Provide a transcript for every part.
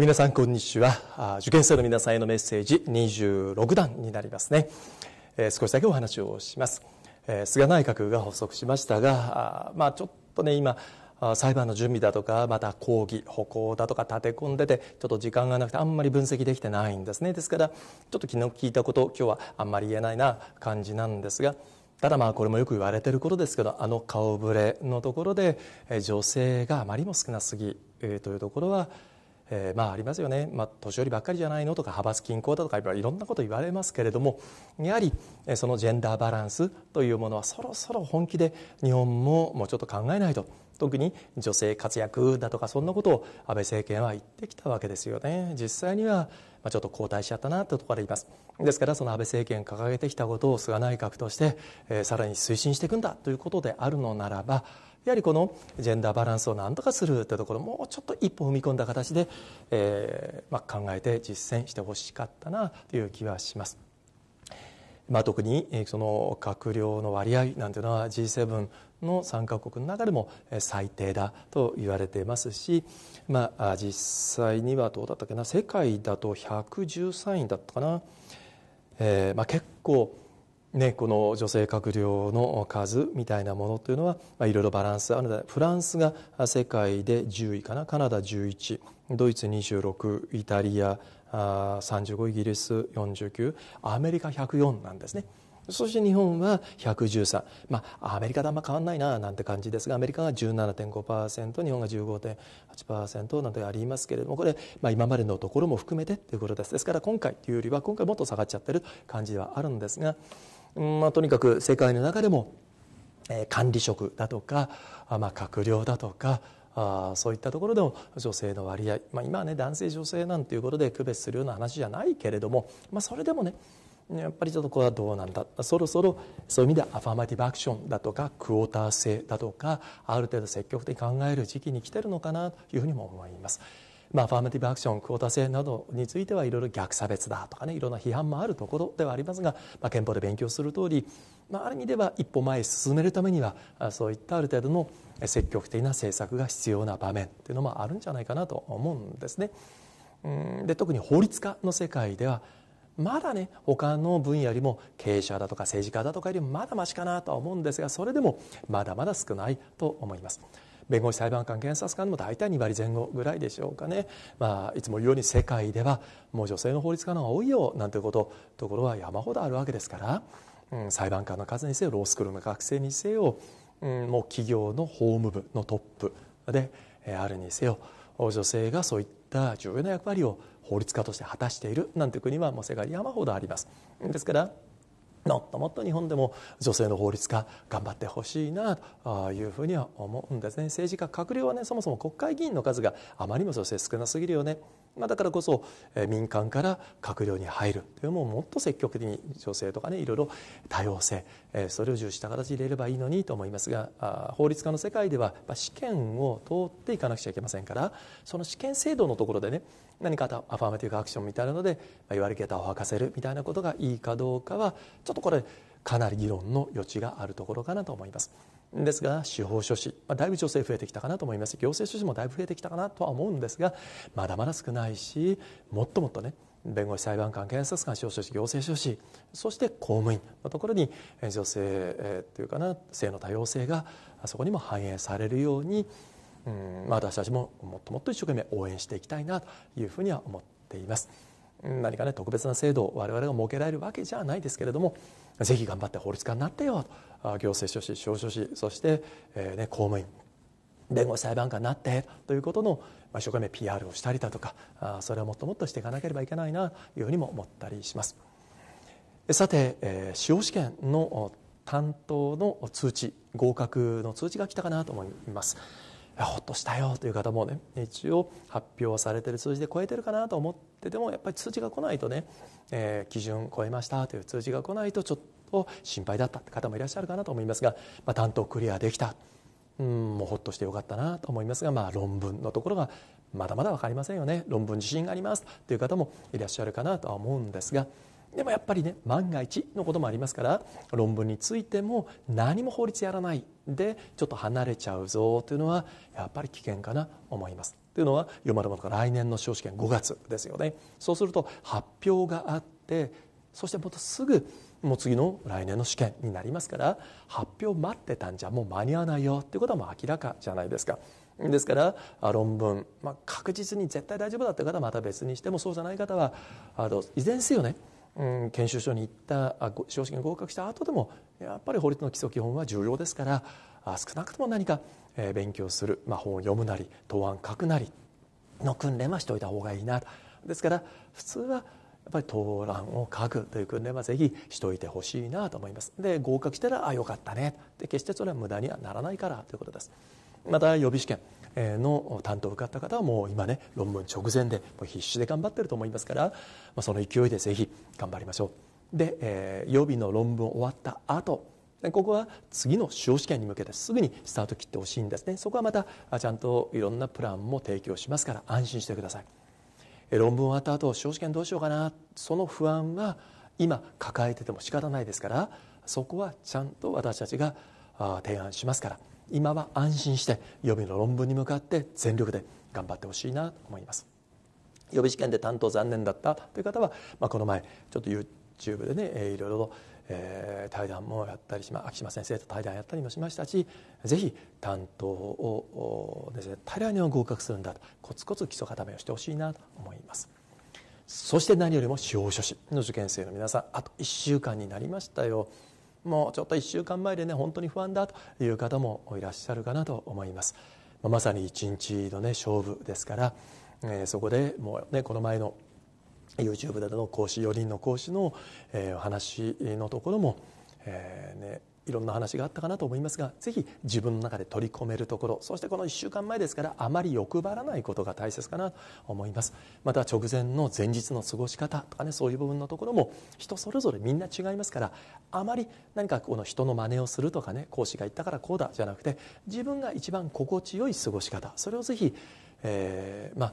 皆さんこんにちは受験生の皆さんへのメッセージ26段になりますね、え少しだけお話をします、菅内閣が発足しましたがまあ、ちょっとね今裁判の準備だとかまた抗議歩行だとか立て込んでてちょっと時間がなくてあんまり分析できてないんですねですからちょっと昨日聞いたこと今日はあんまり言えないな感じなんですがただまあこれもよく言われてることですけどあの顔ぶれのところで女性があまりも少なすぎというところはえー、まあありますよね、まあ、年寄りばっかりじゃないのとか派閥均衡だとかいろんなこと言われますけれどもやはりそのジェンダーバランスというものはそろそろ本気で日本ももうちょっと考えないと特に女性活躍だとかそんなことを安倍政権は言ってきたわけですよね実際にはちょっと後退しちゃったなというところでいますですからその安倍政権掲げてきたことを菅内閣として、えー、さらに推進していくんだということであるのならばやはりこのジェンダーバランスをなんとかするというところもうちょっと一歩踏み込んだ形で、えーまあ、考えて実践してほしかったなという気はします。まあ、特にその閣僚の割合なんていうのは G7 の参加国の中でも最低だと言われていますし、まあ、実際にはどうだったっけな世界だと113位だったかな、えーまあ、結構ね、この女性閣僚の数みたいなものというのは、まあ、いろいろバランスあるのでフランスが世界で10位かなカナダ11ドイツ26イタリアあ35イギリス49アメリカ104なんですね。そして日本は113、まあ、アメリカとあんま変わらないななんて感じですがアメリカが17.5%日本が15.8%なんてありますけれどもこれ、まあ、今までのところも含めてということですですから今回というよりは今回もっと下がっちゃってる感じではあるんですが、うんまあ、とにかく世界の中でも管理職だとか、まあ、閣僚だとかあそういったところでも女性の割合、まあ、今はね男性女性なんていうことで区別するような話じゃないけれども、まあ、それでもねやっぱりちょっとこれはどうなんだそろそろそういう意味ではアファーマティブアクションだとかクォーター制だとかある程度積極的に考える時期に来てるのかなというふうにも思います。まあ、ファーマティブアクションクォーター制などについてはいろいろ逆差別だとかねいろんな批判もあるところではありますが、まあ、憲法で勉強する通り、まあ、ある意味では一歩前へ進めるためにはそういったある程度の積極的な政策が必要な場面というのもあるんじゃないかなと思うんですね。で特に法律家の世界ではまだね他の分野よりも経営者だとか政治家だとかよりもまだましかなとは思うんですがそれでもまだまだ少ないと思います。弁護士裁判官検察官も大体2割前後ぐらいでしょうかね、まあ、いつも言うように世界ではもう女性の法律家の方が多いよなんていうことところは山ほどあるわけですから、うん、裁判官の数にせよロースクールの学生にせよ、うん、もう企業の法務部のトップであるにせよ女性がそういっった重要な役割を法律家として果たしているなんて国はもう世界山ほどあります。ですからもっともっと日本でも女性の法律家頑張ってほしいなというふうには思うんですね政治家閣僚はねそもそも国会議員の数があまりにも女性少なすぎるよねまあ、だからこそ、え民間から閣僚に入るというのももっと積極的に女性とかねいろいろ多様性、えそれを重視した形で入れればいいのにと思いますがあ法律家の世界では試験を通っていかなくちゃいけませんからその試験制度のところでね何かアファーマティブアクションみたいなので、まあ、われ方を吐かせるみたいなことがいいかどうかはちょっとこれかなり議論の余地があるところかなと思います。ですが司法書士、まあ、だいぶ女性増えてきたかなと思います行政書士もだいぶ増えてきたかなとは思うんですがまだまだ少ないしもっともっとね弁護士裁判官検察官司法書士行政書士そして公務員のところに女性、えー、というかな性の多様性がそこにも反映されるように、うんまあ、私たちももっともっと一生懸命応援していきたいなというふうには思っています。何かね特別な制度を我々が設けられるわけじゃないですけれどもぜひ頑張って法律家になってよと行政書士法書士そして、えー、ね、公務員弁護士裁判官になってということの一生懸命 PR をしたりだとかそれをもっともっとしていかなければいけないなというふうにも思ったりしますさて、えー、司法試験の担当の通知合格の通知が来たかなと思いますほっとしたよという方もね一応発表されてる数字で超えてるかなと思っててもやっぱり通知が来ないとね、えー、基準超えましたという通知が来ないとちょっと心配だったって方もいらっしゃるかなと思いますが、まあ、担当クリアできた。うんもうほっとしてよかったなと思いますが、まあ、論文のところがまだまだ分かりませんよね論文自信がありますという方もいらっしゃるかなとは思うんですがでもやっぱりね万が一のこともありますから論文についても何も法律やらないでちょっと離れちゃうぞというのはやっぱり危険かな思いますというのは読まれます来年の司法試験5月ですよねそうすると発表があってそしてまたすぐもう次の来年の試験になりますから発表待ってたんじゃもう間に合わないよっていうことはもう明らかじゃないですか。ですから論文、まあ、確実に絶対大丈夫だって方はまた別にしてもそうじゃない方はあのいずれにせよねうん、研修所に行ったあ法試に合格した後でもやっぱり法律の基礎基本は重要ですから少なくとも何か、え勉強する、まあ、本を読むなり答案書くなりの訓練はしておいた方がいいなとですから普通はやっぱり答案を書くという訓練はぜひしておいてほしいなと思いますで合格したらあよかったねで決してそれは無駄にはならないからということですまた予備試験の担当を受かった方はもう今ね論文直前で必死で頑張ってると思いますからその勢いでぜひ頑張りましょう。で、えー、予備の論文終わった後ここは次の司法試験に向けてすぐにスタート切ってほしいんですねそこはまたちゃんといろんなプランも提供しますから安心してください論文終わった後司法試験どうしようかなその不安は今抱えてても仕方ないですからそこはちゃんと私たちが提案しますから今は安心して予備の論文に向かって全力で頑張ってほしいなと思います予備試験で担当残念だったという方は、まあ、この前ちょっと YouTube でねいろいろと、えー、対談もやったりし、ま、秋島先生と対談やったりもしましたしぜひ担当をですね大量に合格するんだとコツコツ基礎固めをしてほしいなと思いますそして何よりも司法書士の受験生の皆さんあと1週間になりましたよもうちょっと1週間前でね本当に不安だという方もいらっしゃるかなと思います、まあ、まさに一日のね勝負ですから、えー、そこでもうねこの前の YouTube での講師4人の講師の、えー、お話のところも、えーね、いろんな話があったかなと思いますがぜひ自分の中で取り込めるところそしてこの1週間前ですからあまり欲張らないことが大切かなと思いますまた直前の前日の過ごし方とかねそういう部分のところも人それぞれみんな違いますからあまり何かこの人の真似をするとかね講師が言ったからこうだじゃなくて自分が一番心地よい過ごし方それをぜひ、えー、まあ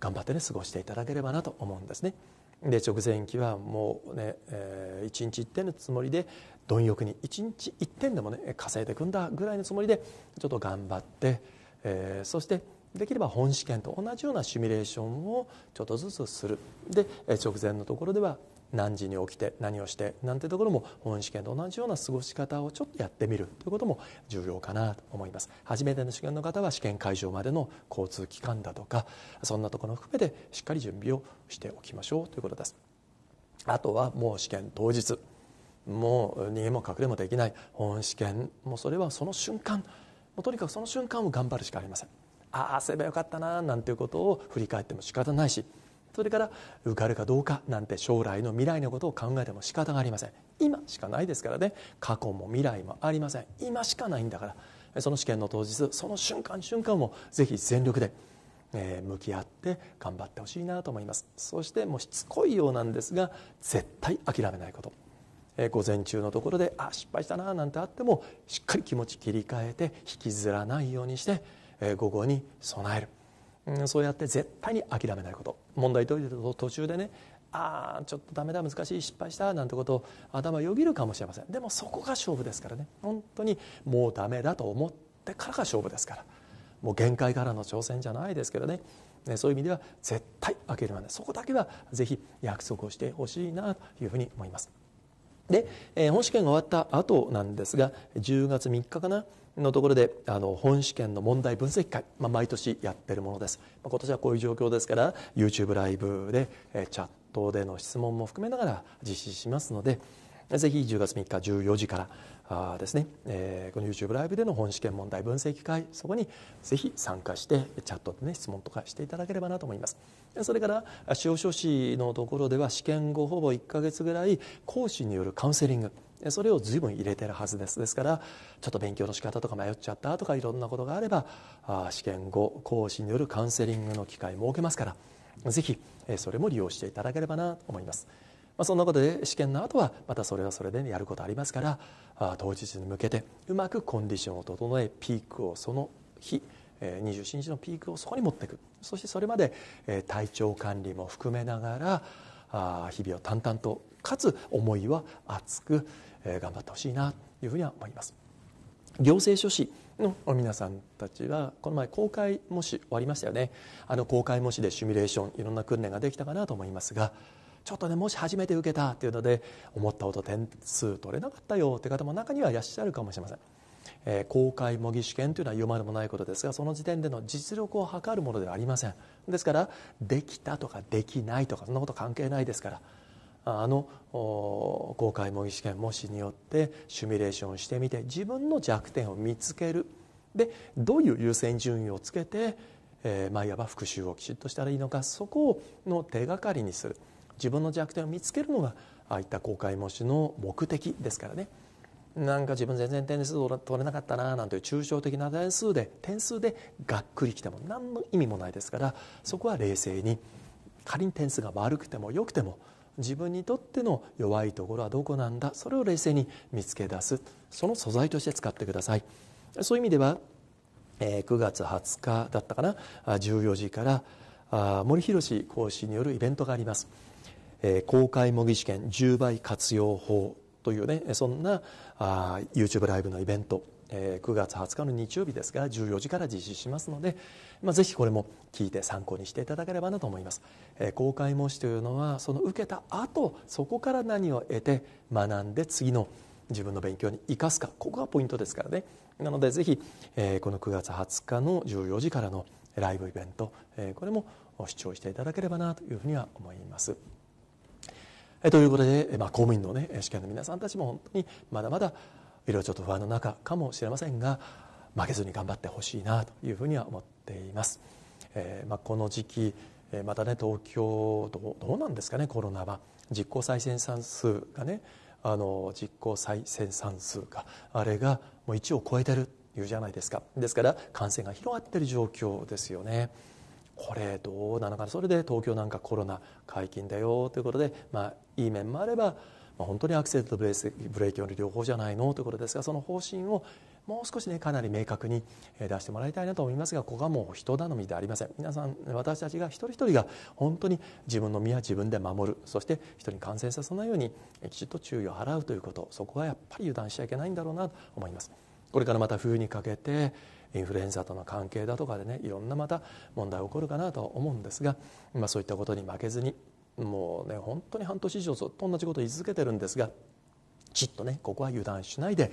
頑張ってね過ごしていただければなと思うんですね。で直前期はもうね、えー、日一点のつもりで貪欲に1日1点でもね稼いでいくんだぐらいのつもりでちょっと頑張って、えー、そしてできれば本試験と同じようなシミュレーションをちょっとずつするで直前のところでは何時に起きて何をしてなんてところも本試験と同じような過ごし方をちょっとやってみるということも重要かなと思います初めての試験の方は試験会場までの交通機関だとかそんなところも含めてしっかり準備をしておきましょうということですあとはもう試験当日もう逃げも隠れもできない本試験もうそれはその瞬間もうとにかくその瞬間を頑張るしかありませんああすればよかったななんていうことを振り返っても仕方ないしそれから受かるかどうかなんて将来の未来のことを考えても仕方がありません今しかないですからね過去も未来もありません今しかないんだからその試験の当日その瞬間瞬間もぜひ全力でえ向き合って頑張ってほしいなと思いますそしてもうしつこいようなんですが絶対諦めないことえ午前中のところであ失敗したななんてあってもしっかり気持ち切り替えて引きずらないようにして、え午後に備える、うん、そうやって絶対に諦めないこと問題解いてる途中でねああちょっとダメだ難しい失敗したなんてことを頭よぎるかもしれませんでもそこが勝負ですからね本当にもうダメだと思ってからが勝負ですからもう限界からの挑戦じゃないですけどねねそういう意味では絶対諦めないそこだけはぜひ約束をしてほしいなというふうに思います。で、えー、本試験が終わった後なんですが10月3日かなのところであの本試験の問題分析会、まあ、毎年やってるものです、まあ、今年はこういう状況ですから YouTube ライブで、えー、チャットでの質問も含めながら実施しますのでぜひ10月3日14時からあですね、えー、この YouTube ライブでの本試験問題分析会そこにぜひ参加してチャットでね質問とかしていただければなと思いますそれから司法書士のところでは試験後ほぼ1か月ぐらい講師によるカウンセリングそれをずいぶん入れてるはずですですからちょっと勉強の仕方とか迷っちゃったとかいろんなことがあればあ試験後講師によるカウンセリングの機会設けますからぜひそれも利用していただければなと思いますまあ、そんなことで試験の後はまたそれはそれで、やることありますから当日に向けてうまくコンディションを整えピークをその日27日のピークをそこに持っていくそしてそれまで体調管理も含めながら日々を淡々とかつ思いは熱く頑張ってほしいなというふうには思います。行政書士の皆さんたちはこの前公開模試終わりましたよねあの公開模試でシミュレーションいろんな訓練ができたかなと思いますがちょっとねもし初めて受けたっていうので思ったほど点数取れなかったよって方も中にはいらっしゃるかもしれません。えー、公開模擬試験というのは言うまでもないことですがその時点での実力を測るものではありませんですからできたとかできないとかそんなこと関係ないですからあの公開模擬試験模試によってシミュレーションしてみて自分の弱点を見つけるでどういう優先順位をつけて、えーまあ、いわば復習をきちっとしたらいいのかそこの手がかりにする自分の弱点を見つけるのがああいった公開模試の目的ですからねなんか自分全然点数取れなかったななんていう抽象的な点数で点数でがっくりきても何の意味もないですからそこは冷静に仮に点数が悪くても良くても自分にとっての弱いところはどこなんだそれを冷静に見つけ出すその素材として使ってくださいそういう意味では、9月20日だったかな14時から森博講師によるイベントがあります公開模擬試験10倍活用法というねそんな YouTube ライブのイベント、9月20日の日曜日ですが14時から実施しますので、まあ、ぜひこれも聞いて参考にしていただければなと思います、公開模試というのはその受けた後そこから何を得て学んで次の自分の勉強に生かすかここがポイントですからねなのでぜひ、この9月20日の14時からのライブイベント、これも視聴していただければなというふうには思います。えということで、まあ、公務員の、ね、試験の皆さんたちも本当にまだまだいろいろちょっと不安の中かもしれませんが負けずに頑張ってほしいなというふうには思っています。えー、まあ、この時期またね東京どうどうなんですかねコロナは実効再生産数がねあの実行再生産数があれがもう1を超えてるいうじゃないですかですから感染が広がってる状況ですよね。これどうなのかなそれで東京なんかコロナ解禁だよということで、まあ、いい面もあれば、まあ、本当にアクセルとブレーキの両方じゃないのということですがその方針をもう少しねかなり明確に出してもらいたいなと思いますがここはもう人頼みでありません皆さん私たちが一人一人が本当に自分の身は自分で守るそして人に感染させないようにきちっと注意を払うということそこはやっぱり油断しちゃいけないんだろうなと思いますこれからまた冬にかけてインフルエンザとの関係だとかでねいろんなまた問題起こるかなと思うんですが、まあ、そういったことに負けずにもうね本当に半年以上ずっと同じことを言い続けてるんですがちっとねここは油断しないで、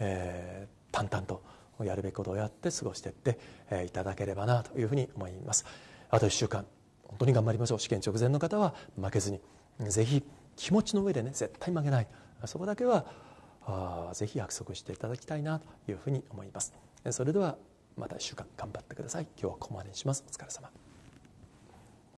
えー、淡々とやるべきことをやって過ごしていっていただければなというふうに思いますあと1週間本当に頑張りましょう試験直前の方は負けずにぜひ気持ちの上でね絶対負けないそこだけはあぜひ約束していただきたいなというふうに思いますそれではまた1週間頑張ってください今日はここまでにしますお疲れ様